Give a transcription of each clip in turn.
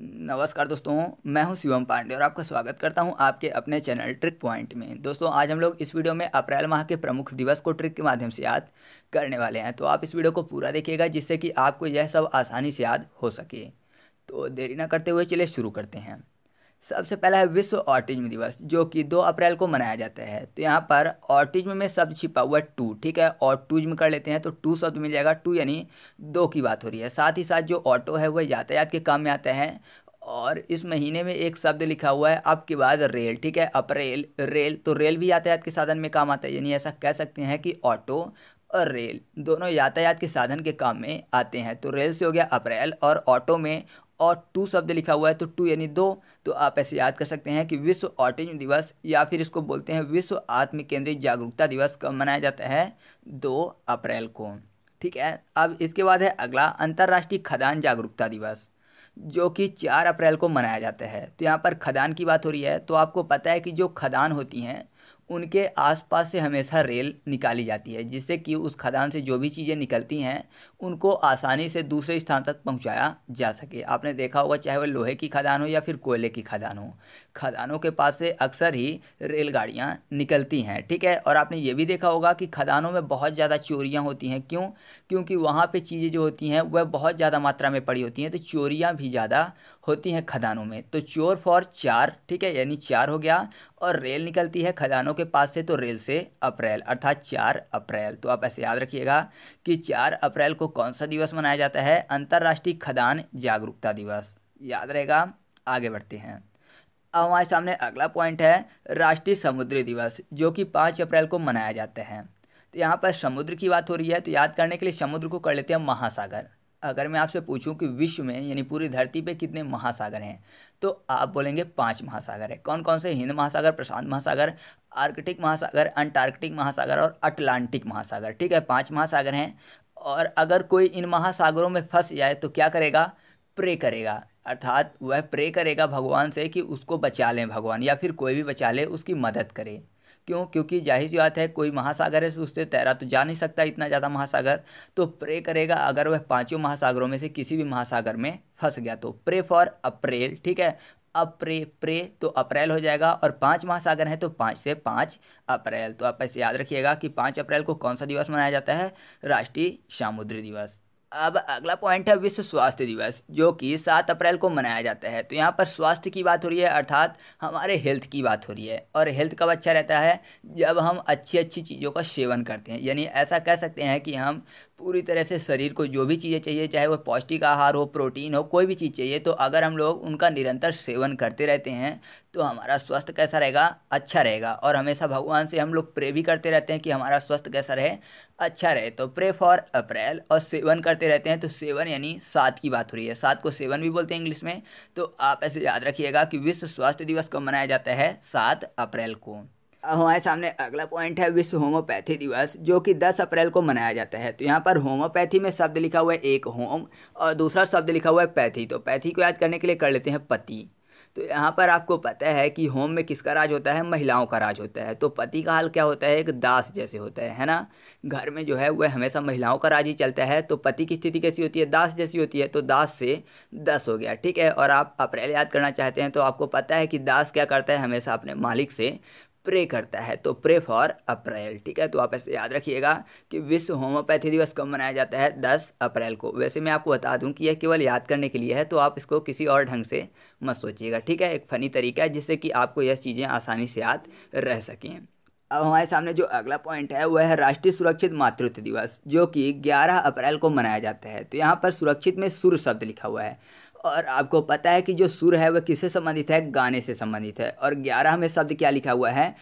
नमस्कार दोस्तों मैं हूं शिवम पांडे और आपका स्वागत करता हूं आपके अपने चैनल ट्रिक पॉइंट में दोस्तों आज हम लोग इस वीडियो में अप्रैल माह के प्रमुख दिवस को ट्रिक के माध्यम से याद करने वाले हैं तो आप इस वीडियो को पूरा देखिएगा जिससे कि आपको यह सब आसानी से याद हो सके तो देरी ना करते हुए चले शुरू करते हैं सबसे पहला है विश्व ऑटिज्म दिवस जो कि दो अप्रैल को मनाया जाता है तो यहाँ पर ऑटिज्म में शब्द छिपा हुआ है टू ठीक है और कर लेते हैं तो टू शब्द मिल जाएगा टू यानी दो की बात हो रही है साथ ही साथ जो ऑटो है वह यातायात के काम में आता है और इस महीने में एक शब्द लिखा हुआ है अब के बाद रेल ठीक है अप्रैल रेल तो रेल भी यातायात के साधन में काम आता है यानी ऐसा कह सकते हैं कि ऑटो और रेल दोनों यातायात के साधन के काम में आते हैं तो रेल से हो गया अप्रैल और ऑटो में और टू शब्द लिखा हुआ है तो टू यानी दो तो आप ऐसे याद कर सकते हैं कि विश्व ऑटिज दिवस या फिर इसको बोलते हैं विश्व आत्म केंद्रित जागरूकता दिवस कब मनाया जाता है दो अप्रैल को ठीक है अब इसके बाद है अगला अंतर्राष्ट्रीय खदान जागरूकता दिवस जो कि चार अप्रैल को मनाया जाता है तो यहाँ पर खदान की बात हो रही है तो आपको पता है कि जो खदान होती हैं उनके आसपास से हमेशा रेल निकाली जाती है जिससे कि उस खदान से जो भी चीज़ें निकलती हैं उनको आसानी से दूसरे स्थान तक पहुंचाया जा सके आपने देखा होगा चाहे वह लोहे की खदान हो या फिर कोयले की खदान हो खदानों के पास से अक्सर ही रेलगाड़ियाँ निकलती हैं ठीक है और आपने ये भी देखा होगा कि खदानों में बहुत ज़्यादा चोरियाँ होती हैं क्यों क्योंकि वहाँ पर चीज़ें जो होती हैं वह बहुत ज़्यादा मात्रा में पड़ी होती हैं तो चोरियाँ भी ज़्यादा होती हैं खदानों में तो चोर फॉर चार ठीक है यानी चार हो गया और रेल निकलती है खदानों के पास से तो रेल से अप्रैल अर्थात चार अप्रैल तो आप ऐसे याद रखिएगा कि चार अप्रैल को कौन सा दिवस मनाया जाता है अंतर्राष्ट्रीय खदान जागरूकता दिवस याद रहेगा आगे बढ़ते हैं अब हमारे सामने अगला पॉइंट है राष्ट्रीय समुद्री दिवस जो कि पाँच अप्रैल को मनाया जाता है तो यहाँ पर समुद्र की बात हो रही है तो याद करने के लिए समुद्र को कर लेते हैं महासागर अगर मैं आपसे पूछूं कि विश्व में यानी पूरी धरती पे कितने महासागर हैं तो आप बोलेंगे पांच महासागर हैं कौन कौन से हिंद महासागर प्रशांत महासागर आर्कटिक महासागर अंटार्कटिक महासागर और अटलांटिक महासागर ठीक है पांच महासागर हैं और अगर कोई इन महासागरों में फंस जाए तो क्या करेगा प्रे करेगा अर्थात वह प्रे करेगा भगवान से कि उसको बचा लें भगवान या फिर कोई भी बचा ले उसकी मदद करे क्यों क्योंकि जाहिर सी बात है कोई महासागर है उससे तैरा तो जा नहीं सकता इतना ज़्यादा महासागर तो प्रे करेगा अगर वह पाँचों महासागरों में से किसी भी महासागर में फंस गया तो प्रे फॉर अप्रैल ठीक है अप्रे प्रे तो अप्रैल हो जाएगा और पाँच महासागर हैं तो पाँच से पाँच अप्रैल तो आप ऐसे याद रखिएगा कि पाँच अप्रैल को कौन सा दिवस मनाया जाता है राष्ट्रीय सामुद्री दिवस अब अगला पॉइंट है विश्व स्वास्थ्य दिवस जो कि सात अप्रैल को मनाया जाता है तो यहाँ पर स्वास्थ्य की बात हो रही है अर्थात हमारे हेल्थ की बात हो रही है और हेल्थ कब अच्छा रहता है जब हम अच्छी अच्छी चीज़ों का सेवन करते हैं यानी ऐसा कह सकते हैं कि हम पूरी तरह से शरीर को जो भी चीज़ें चाहिए चाहे वो पौष्टिक आहार हो प्रोटीन हो कोई भी चीज़ चाहिए तो अगर हम लोग उनका निरंतर सेवन करते रहते हैं तो हमारा स्वास्थ्य कैसा रहेगा अच्छा रहेगा और हमेशा भगवान से हम लोग प्रे भी करते रहते हैं कि हमारा स्वास्थ्य कैसा रहे अच्छा रहे तो प्रे फॉर अप्रैल और सेवन करते रहते हैं तो सेवन यानी सात की बात हो रही है सात को सेवन भी बोलते हैं इंग्लिश में तो आप ऐसे याद रखिएगा कि विश्व स्वास्थ्य दिवस कब मनाया जाता है सात अप्रैल को हमारे सामने अगला पॉइंट है विश्व होम्योपैथी दिवस जो कि 10 अप्रैल को मनाया जाता है तो यहाँ पर होम्योपैथी में शब्द लिखा हुआ है एक होम और दूसरा शब्द लिखा हुआ है पैथी तो पैथी को याद करने के लिए कर लेते हैं पति तो यहाँ पर आपको पता है कि होम में किसका राज होता है महिलाओं का राज होता है तो पति का हाल क्या होता है एक दास जैसे होता है है ना घर में जो है वह हमेशा महिलाओं का राज ही चलता है तो पति की स्थिति कैसी होती है दास जैसी होती है तो दास से दस हो गया ठीक है और आप अप्रैल याद करना चाहते हैं तो आपको पता है कि दास क्या करता है हमेशा अपने मालिक से प्रे करता है तो प्रे फॉर अप्रैल ठीक है तो आप ऐसे याद रखिएगा कि विश्व होम्योपैथी दिवस कब मनाया जाता है दस अप्रैल को वैसे मैं आपको बता दूं कि यह केवल याद करने के लिए है तो आप इसको किसी और ढंग से मत सोचिएगा ठीक है एक फ़नी तरीका है जिससे कि आपको यह चीज़ें आसानी से याद रह सकें अब हमारे सामने जो अगला पॉइंट है वह है राष्ट्रीय सुरक्षित मातृत्व दिवस जो कि 11 अप्रैल को मनाया जाता है तो यहाँ पर सुरक्षित में सुर शब्द लिखा हुआ है और आपको पता है कि जो सुर है वह किससे संबंधित है गाने से संबंधित है और ग्यारह में शब्द क्या लिखा हुआ है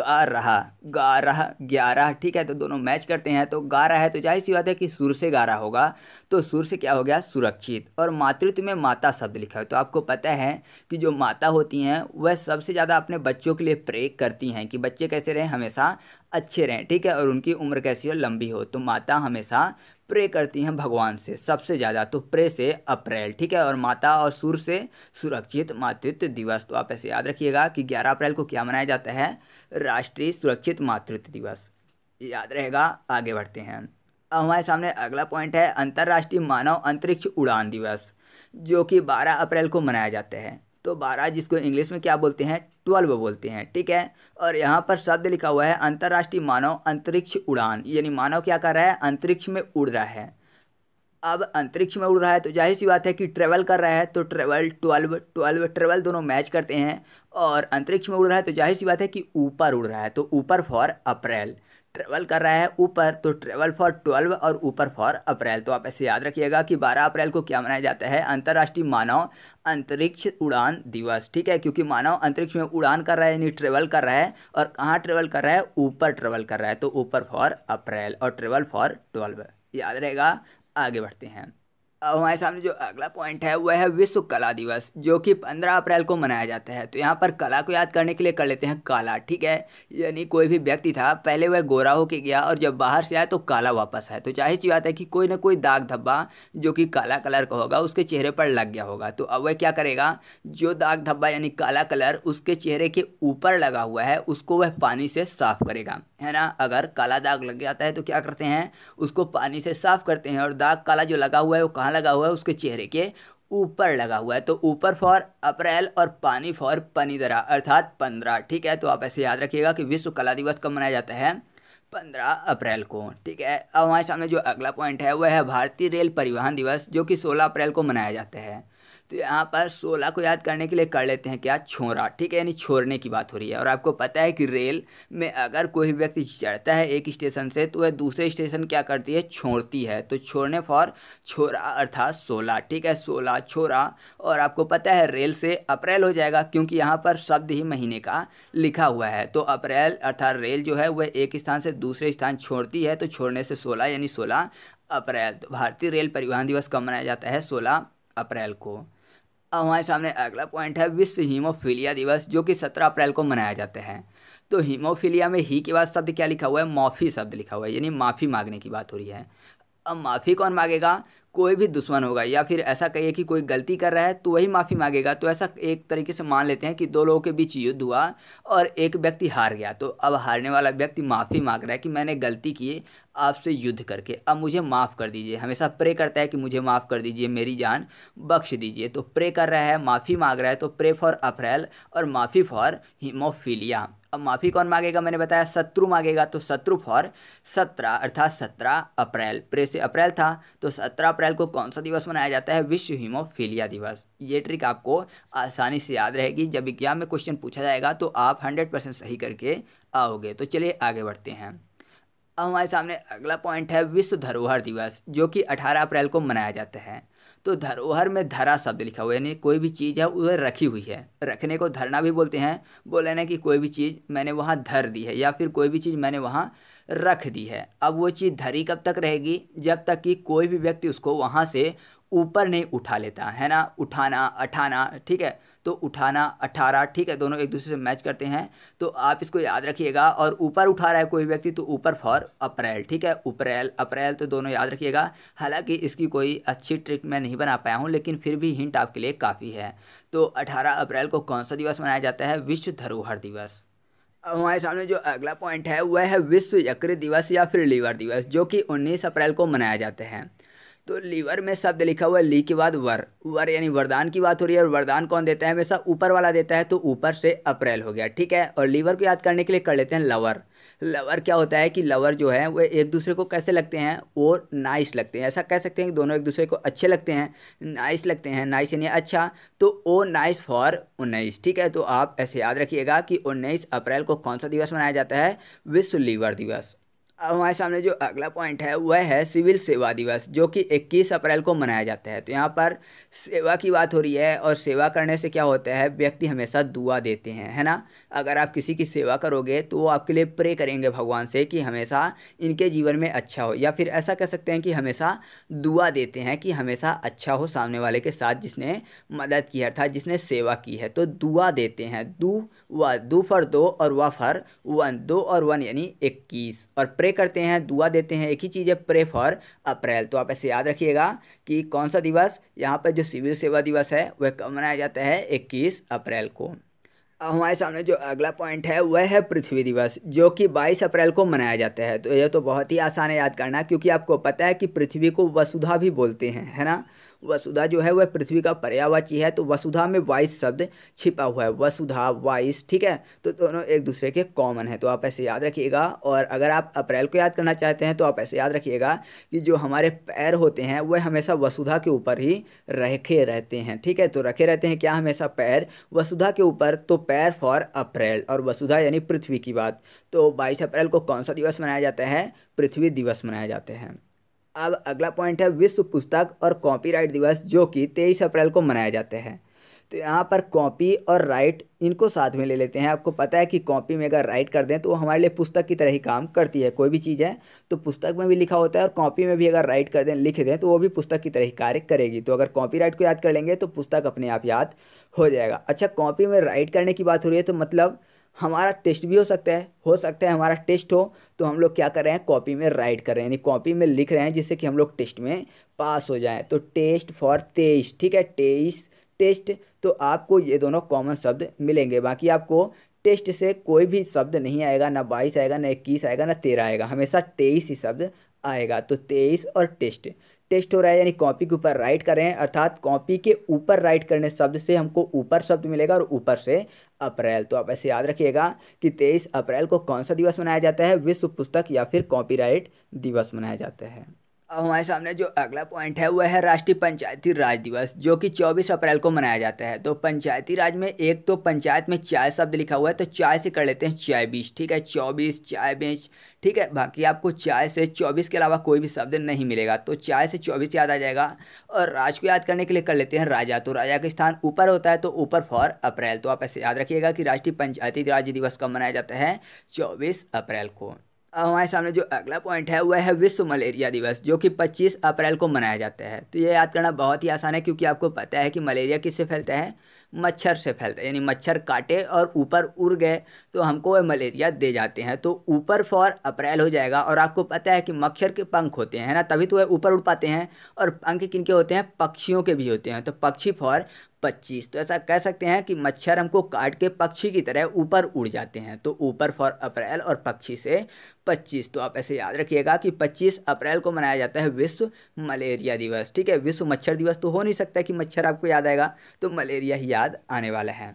गा रहा गा रहा ग्यारह ठीक है तो दोनों मैच करते हैं तो गा रहा है तो जाहिर सी बात है कि सुर से गा रहा होगा तो सुर से क्या हो गया सुरक्षित और मातृत्व में माता शब्द लिखा है तो आपको पता है कि जो माता होती हैं वह सबसे ज़्यादा अपने बच्चों के लिए प्रे करती हैं कि बच्चे कैसे रहें हमेशा अच्छे रहें ठीक है और उनकी उम्र कैसी हो लंबी हो तो माता हमेशा प्रे करती हैं भगवान से सबसे ज़्यादा तो प्रे से अप्रैल ठीक है और माता और सूर्य से सुरक्षित मातृत्व दिवस तो आप ऐसे याद रखिएगा कि 11 अप्रैल को क्या मनाया जाता है राष्ट्रीय सुरक्षित मातृत्व दिवस याद रहेगा आगे बढ़ते हैं अब हमारे सामने अगला पॉइंट है अंतर्राष्ट्रीय मानव अंतरिक्ष उड़ान दिवस जो कि 12 अप्रैल को मनाया जाता है तो बारह जिसको इंग्लिश में क्या बोलते हैं ट्वेल्व बोलते हैं ठीक है और यहाँ पर शब्द लिखा हुआ है अंतर्राष्ट्रीय मानव अंतरिक्ष उड़ान यानी मानव क्या कर रहा है अंतरिक्ष में उड़ रहा है अब अंतरिक्ष में उड़ रहा है तो जाहिर सी बात है कि ट्रेवल कर रहा है तो ट्रेवल ट्वेल्व ट्वेल्व ट्रेवल दोनों मैच करते हैं और अंतरिक्ष में उड़ रहा है तो जाहिर सी बात है कि ऊपर उड़ रहा है तो ऊपर फॉर अप्रैल ट्रेवल कर रहा है ऊपर तो ट्रेवल फॉर ट्वेल्व और ऊपर फॉर अप्रैल तो आप ऐसे याद रखिएगा कि बारह अप्रैल को क्या मनाया जाता है अंतर्राष्ट्रीय मानव अंतरिक्ष उड़ान दिवस ठीक है क्योंकि मानव अंतरिक्ष में उड़ान कर रहा है यानी ट्रेवल कर रहा है और कहाँ ट्रेवल कर रहा है ऊपर ट्रेवल कर रहा है तो ऊपर फॉर अप्रैल और ट्रेवल फॉर ट्वेल्व याद रहेगा आगे बढ़ते हैं अब हमारे सामने जो अगला पॉइंट है वह है विश्व कला दिवस जो कि पंद्रह अप्रैल को मनाया जाता है तो यहाँ पर कला को याद करने के लिए कर लेते हैं काला ठीक है यानी कोई भी व्यक्ति था पहले वह गोरा होके गया और जब बाहर से आया तो काला वापस आया तो जाहिर सी बात है कि कोई ना कोई दाग धब्बा जो कि काला कलर का होगा उसके चेहरे पर लग गया होगा तो अब वह क्या करेगा जो दाग धब्बा यानी काला कलर उसके चेहरे के ऊपर लगा हुआ है उसको वह पानी से साफ करेगा है ना अगर काला दाग लग जाता है तो क्या करते हैं उसको पानी से साफ़ करते हैं और दाग काला जो लगा हुआ है वो कहाँ लगा हुआ है उसके चेहरे के ऊपर लगा हुआ है तो ऊपर फॉर अप्रैल और पानी फॉर पनीदरा अर्थात पंद्रह ठीक है तो आप ऐसे याद रखिएगा कि विश्व कला दिवस कब मनाया जाता है पंद्रह अप्रैल को ठीक है अब हमारे सामने जो अगला पॉइंट है वह है भारतीय रेल परिवहन दिवस जो कि सोलह अप्रैल को मनाया जाता है तो यहाँ पर सोलह को याद करने के लिए कर लेते हैं क्या छोरा ठीक है यानी छोड़ने की बात हो रही है और आपको पता है कि रेल में अगर कोई व्यक्ति चढ़ता है एक स्टेशन से तो वह दूसरे स्टेशन क्या करती है छोड़ती है तो छोड़ने फॉर छोरा अर्थात सोलह ठीक है सोलह छोरा और आपको पता है रेल से अप्रैल हो जाएगा क्योंकि यहाँ पर शब्द ही महीने का लिखा हुआ है तो अप्रैल अर्थात रेल जो है वह एक स्थान से दूसरे स्थान छोड़ती है तो छोड़ने से सोलह यानी सोलह अप्रैल तो भारतीय रेल परिवहन दिवस कब मनाया जाता है सोलह अप्रैल को अब हमारे सामने अगला पॉइंट है विश्व हीमोफीलिया दिवस जो कि सत्रह अप्रैल को मनाया जाता है तो हीमोफीलिया में ही के बाद शब्द क्या लिखा हुआ है माफ़ी शब्द लिखा हुआ है यानी माफ़ी मांगने की बात हो रही है अब माफ़ी कौन मांगेगा कोई भी दुश्मन होगा या फिर ऐसा कहिए कि कोई गलती कर रहा है तो वही माफ़ी मांगेगा तो ऐसा एक तरीके से मान लेते हैं कि दो लोगों के बीच युद्ध हुआ और एक व्यक्ति हार गया तो अब हारने वाला व्यक्ति माफ़ी मांग रहा है कि मैंने गलती की आपसे युद्ध करके अब मुझे माफ़ कर दीजिए हमेशा प्रे करता है कि मुझे माफ़ कर दीजिए मेरी जान बख्श दीजिए तो प्रे कर रहा है माफ़ी मांग रहा है तो प्रे फॉर अप्रैल और माफ़ी फॉर हीमोफीलिया अब माफ़ी कौन मांगेगा मैंने बताया शत्रु मांगेगा तो शत्रु फॉर सत्रह अर्थात सत्रह अप्रैल प्रे से अप्रैल था तो सत्रह अप्रैल को कौन सा दिवस मनाया जाता है विश्व हीमोफीलिया दिवस ये ट्रिक आपको आसानी से याद रहेगी जब एग्जाम में क्वेश्चन पूछा जाएगा तो आप हंड्रेड परसेंट सही करके आओगे तो चलिए आगे बढ़ते हैं अब हमारे सामने अगला पॉइंट है विश्व धरोहर दिवस जो कि अठारह अप्रैल को मनाया जाता है तो धरोहर में धरा शब्द लिखा हुआ यानी कोई भी चीज़ है उधर रखी हुई है रखने को धरना भी बोलते हैं बोले ना कि कोई भी चीज़ मैंने वहाँ धर दी है या फिर कोई भी चीज़ मैंने वहाँ रख दी है अब वो चीज़ धरी कब तक रहेगी जब तक कि कोई भी व्यक्ति उसको वहाँ से ऊपर नहीं उठा लेता है ना उठाना उठाना ठीक है तो उठाना अठारह ठीक है दोनों एक दूसरे से मैच करते हैं तो आप इसको याद रखिएगा और ऊपर उठा रहा है कोई व्यक्ति तो ऊपर फॉर अप्रैल ठीक है अप्रैल अप्रैल तो दोनों याद रखिएगा हालांकि इसकी कोई अच्छी ट्रिक मैं नहीं बना पाया हूँ लेकिन फिर भी हिंट आपके लिए काफ़ी है तो अठारह अप्रैल को कौन सा दिवस मनाया जाता है विश्व धरोहर दिवस अब हमारे सामने जो अगला पॉइंट है वह है विश्व यकृत दिवस या फिर लीवर दिवस जो कि 19 अप्रैल को मनाया जाता है तो लीवर में शब्द लिखा हुआ है ली के बाद वर वर यानी वरदान की बात हो रही है और वरदान कौन देता है हमेशा ऊपर वाला देता है तो ऊपर से अप्रैल हो गया ठीक है और लीवर को याद करने के लिए कर लेते हैं लवर लवर क्या होता है कि लवर जो है वो एक दूसरे को कैसे लगते हैं वो नाइस लगते हैं ऐसा कह सकते हैं कि दोनों एक दूसरे को अच्छे लगते हैं नाइस लगते हैं नाइस यानी अच्छा तो ओ नाइस फॉर उन्नीस ठीक है तो आप ऐसे याद रखिएगा कि उन्नीस अप्रैल को कौन सा दिवस मनाया जाता है विश्व लीवर दिवस अब हमारे सामने जो अगला पॉइंट है वह है सिविल सेवा दिवस जो कि 21 अप्रैल को मनाया जाता है तो यहाँ पर सेवा की बात हो रही है और सेवा करने से क्या होता है व्यक्ति हमेशा दुआ देते हैं है ना अगर आप किसी की सेवा करोगे तो वो आपके लिए प्रे करेंगे भगवान से कि हमेशा इनके जीवन में अच्छा हो या फिर ऐसा कह सकते हैं कि हमेशा दुआ देते हैं कि हमेशा अच्छा हो सामने वाले के साथ जिसने मदद की है अर्थात जिसने सेवा की है तो दुआ देते हैं दू व दो फर दो और व फर वन दो और वन यानी इक्कीस और प्रे करते हैं दुआ देते हैं एक ही चीज़ है प्रे फॉर अप्रैल तो आप ऐसे याद रखिएगा कि कौन सा दिवस यहाँ पर जो सिविल सेवा दिवस है वह कब मनाया जाता है इक्कीस अप्रैल को अब हमारे सामने जो अगला पॉइंट है वह है पृथ्वी दिवस जो कि 22 अप्रैल को मनाया जाता है तो यह तो बहुत ही आसान है याद करना क्योंकि आपको पता है कि पृथ्वी को वसुधा भी बोलते हैं है ना वसुधा जो है वह पृथ्वी का पर्यावाची है तो वसुधा में वाइस शब्द छिपा हुआ है वसुधा वाइस ठीक है तो दोनों एक दूसरे के कॉमन है तो आप ऐसे याद रखिएगा और अगर आप अप्रैल को याद करना चाहते हैं तो आप ऐसे याद रखिएगा कि जो हमारे पैर होते हैं वह हमेशा वसुधा के ऊपर ही रखे रहते हैं ठीक है तो रखे रहते हैं क्या हमेशा पैर वसुधा के ऊपर तो पैर फॉर अप्रैल और वसुधा यानी पृथ्वी की बात तो बाईस अप्रैल को कौन सा दिवस मनाया जाता है पृथ्वी दिवस मनाया जाते हैं अब अगला पॉइंट है विश्व पुस्तक और कॉपीराइट दिवस जो कि तेईस अप्रैल को मनाया जाते हैं तो यहाँ पर कॉपी और राइट इनको साथ में ले लेते हैं आपको पता है कि कॉपी में अगर राइट कर दें तो वो हमारे लिए पुस्तक की तरह ही काम करती है कोई भी चीज़ है तो पुस्तक में भी लिखा होता है और कॉपी में भी अगर राइट कर दें लिख दें तो वो भी पुस्तक की तरह ही कार्य करेगी तो अगर कॉपी राइट को याद कर लेंगे तो पुस्तक अपने आप याद हो जाएगा अच्छा कॉपी में राइट करने की बात हो रही है तो मतलब हमारा टेस्ट भी हो सकता है हो सकता है हमारा टेस्ट हो तो हम लोग क्या कर रहे हैं कॉपी में राइट कर रहे हैं यानी कॉपी में लिख रहे हैं जिससे कि हम लोग टेस्ट में पास हो जाए तो टेस्ट फॉर तेईस ठीक है तेईस टेस्ट तो आपको ये दोनों कॉमन शब्द मिलेंगे बाकी आपको टेस्ट से कोई भी शब्द नहीं आएगा ना बाईस आएगा ना इक्कीस आएगा ना तेरह आएगा हमेशा तेईस ही शब्द आएगा तो तेईस और टेस्ट टेस्ट हो रहा है यानी कॉपी के ऊपर राइट कर रहे हैं अर्थात कॉपी के ऊपर राइट करने शब्द से हमको ऊपर शब्द मिलेगा और ऊपर से अप्रैल तो आप ऐसे याद रखिएगा कि तेईस अप्रैल को कौन सा दिवस मनाया जाता है विश्व पुस्तक या फिर कॉपीराइट दिवस मनाया जाता है अब हमारे सामने जो अगला पॉइंट है वह है राष्ट्रीय पंचायती राज दिवस जो कि 24 अप्रैल को मनाया जाता है तो पंचायती राज में एक तो पंचायत में चाय शब्द लिखा हुआ है तो चाय से कर लेते हैं चाय बीच ठीक है चौबीस चाय बीच ठीक है बाकी आपको चाय से चौबीस के अलावा कोई भी शब्द नहीं मिलेगा तो चाय से चौबीस याद आ जाएगा और राज को याद करने के लिए कर लेते हैं राजा तो राजा का स्थान ऊपर होता है तो ऊपर फॉर अप्रैल तो आप ऐसे याद रखिएगा कि राष्ट्रीय पंचायती राज दिवस कब मनाया जाता है चौबीस अप्रैल को हमारे सामने जो अगला पॉइंट है वह है विश्व मलेरिया दिवस जो कि 25 अप्रैल को मनाया जाता है तो ये याद करना बहुत ही आसान है क्योंकि आपको पता है कि मलेरिया किससे फैलता है मच्छर से फैलता है यानी मच्छर काटे और ऊपर उड़ गए तो हमको वह मलेरिया दे जाते हैं तो ऊपर फॉर अप्रैल हो जाएगा और आपको पता है कि मच्छर के पंख होते हैं ना तभी तो वह ऊपर उड़ पाते हैं और पंख किन के होते हैं पक्षियों के भी होते हैं तो पक्षी फॉर पच्चीस तो ऐसा कह सकते हैं कि मच्छर हमको काट के पक्षी की तरह ऊपर उड़ जाते हैं तो ऊपर फॉर अप्रैल और पक्षी से पच्चीस तो आप ऐसे याद रखिएगा कि पच्चीस अप्रैल को मनाया जाता है विश्व मलेरिया दिवस ठीक है विश्व मच्छर दिवस तो हो नहीं सकता कि मच्छर आपको याद आएगा तो मलेरिया ही याद आने वाला है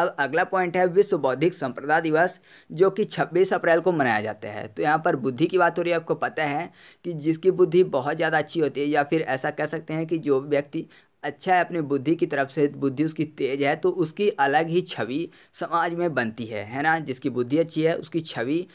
अब अगला पॉइंट है विश्व बौद्धिक संप्रदा दिवस जो कि 26 अप्रैल को मनाया जाता है तो यहाँ पर बुद्धि की बात हो रही है आपको पता है कि जिसकी बुद्धि बहुत ज़्यादा अच्छी होती है या फिर ऐसा कह सकते हैं कि जो व्यक्ति अच्छा है अपनी बुद्धि की तरफ से बुद्धि उसकी तेज है तो उसकी अलग ही छवि समाज में बनती है है ना जिसकी बुद्धि अच्छी है उसकी छवि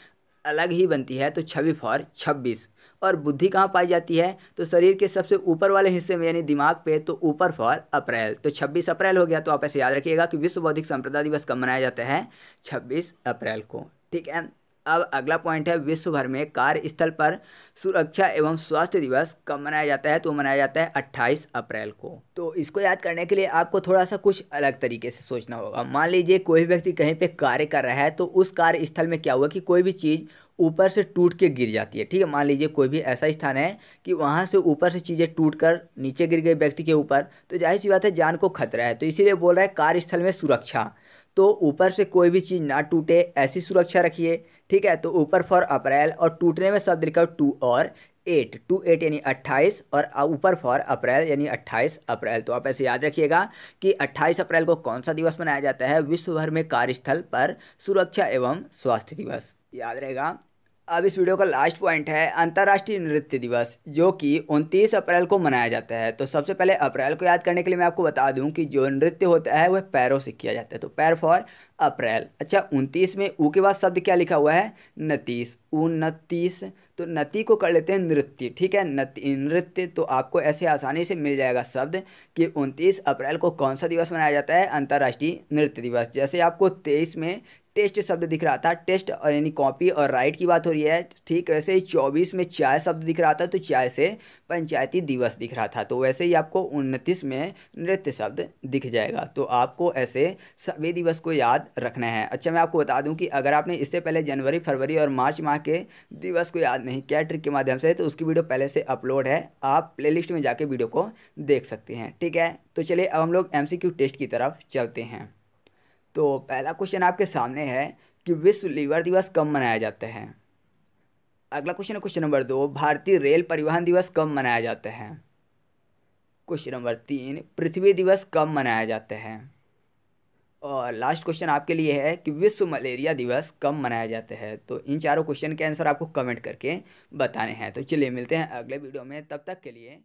अलग ही बनती है तो छवि फॉर छब्बीस और बुद्धि कहाँ पाई जाती है तो शरीर के सबसे ऊपर वाले हिस्से में यानी दिमाग पे तो ऊपर फॉर अप्रैल तो 26 अप्रैल हो गया तो आप ऐसे याद रखिएगा कि विश्व बौद्धिक संप्रदाय दिवस कब मनाया जाता है 26 अप्रैल को ठीक है अब अगला पॉइंट है विश्व भर में कार्यस्थल पर सुरक्षा एवं स्वास्थ्य दिवस कब मनाया जाता है तो मनाया जाता है 28 अप्रैल को तो इसको याद करने के लिए आपको थोड़ा सा कुछ अलग तरीके से सोचना होगा मान लीजिए कोई भी व्यक्ति कहीं पे कार्य कर रहा है तो उस कार्यस्थल में क्या हुआ कि कोई भी चीज़ ऊपर से टूट के गिर जाती है ठीक है मान लीजिए कोई भी ऐसा स्थान है कि वहाँ से ऊपर से चीज़ें टूट कर नीचे गिर गई व्यक्ति के ऊपर तो जाहिर सी बात है जान को खतरा है तो इसीलिए बोल रहा है कार्यस्थल में सुरक्षा तो ऊपर से कोई भी चीज़ ना टूटे ऐसी सुरक्षा रखिए ठीक है तो ऊपर फॉर अप्रैल और टूटने में शब्द लिखा टू और एट टू एट यानी अट्ठाईस और ऊपर फॉर अप्रैल यानी अट्ठाईस अप्रैल तो आप ऐसे याद रखिएगा कि अट्ठाईस अप्रैल को कौन सा दिवस मनाया जाता है विश्व भर में कार्यस्थल पर सुरक्षा एवं स्वास्थ्य दिवस याद रहेगा अब इस वीडियो का लास्ट पॉइंट है अंतर्राष्ट्रीय नृत्य दिवस जो कि 29 अप्रैल को मनाया जाता है तो सबसे पहले अप्रैल को याद करने के लिए मैं आपको बता दूं कि जो नृत्य होता है वह पैरों से किया जाता है तो पैर फॉर अप्रैल अच्छा 29 में ऊ के बाद शब्द क्या लिखा हुआ है नतीस उनतीस तो नती को कर लेते हैं नृत्य ठीक है नती नृत्य तो आपको ऐसे आसानी से मिल जाएगा शब्द कि उनतीस अप्रैल को कौन सा दिवस मनाया जाता है अंतर्राष्ट्रीय नृत्य दिवस जैसे आपको तेईस में टेस्ट शब्द दिख रहा था टेस्ट यानी कॉपी और राइट की बात हो रही है ठीक वैसे ही चौबीस में चाय शब्द दिख रहा था तो चाय से पंचायती दिवस दिख रहा था तो वैसे ही आपको उनतीस में नृत्य शब्द दिख जाएगा तो आपको ऐसे सभी दिवस को याद रखना है अच्छा मैं आपको बता दूं कि अगर आपने इससे पहले जनवरी फरवरी और मार्च माह के दिवस को याद नहीं किया ट्रिक के माध्यम से तो उसकी वीडियो पहले से अपलोड है आप प्ले में जाके वीडियो को देख सकते हैं ठीक है तो चलिए अब हम लोग एम टेस्ट की तरफ चलते हैं तो पहला क्वेश्चन आपके सामने है कि विश्व लीवर दिवस कब मनाया जाता है अगला क्वेश्चन है क्वेश्चन नंबर दो भारतीय रेल परिवहन दिवस कब मनाया जाता है क्वेश्चन नंबर तीन पृथ्वी दिवस कब मनाया जाता है और लास्ट क्वेश्चन आपके लिए है कि विश्व मलेरिया दिवस कब मनाया जाता है तो इन चारों क्वेश्चन के आंसर आपको कमेंट करके बताने हैं तो चलिए मिलते हैं अगले वीडियो में तब तक के लिए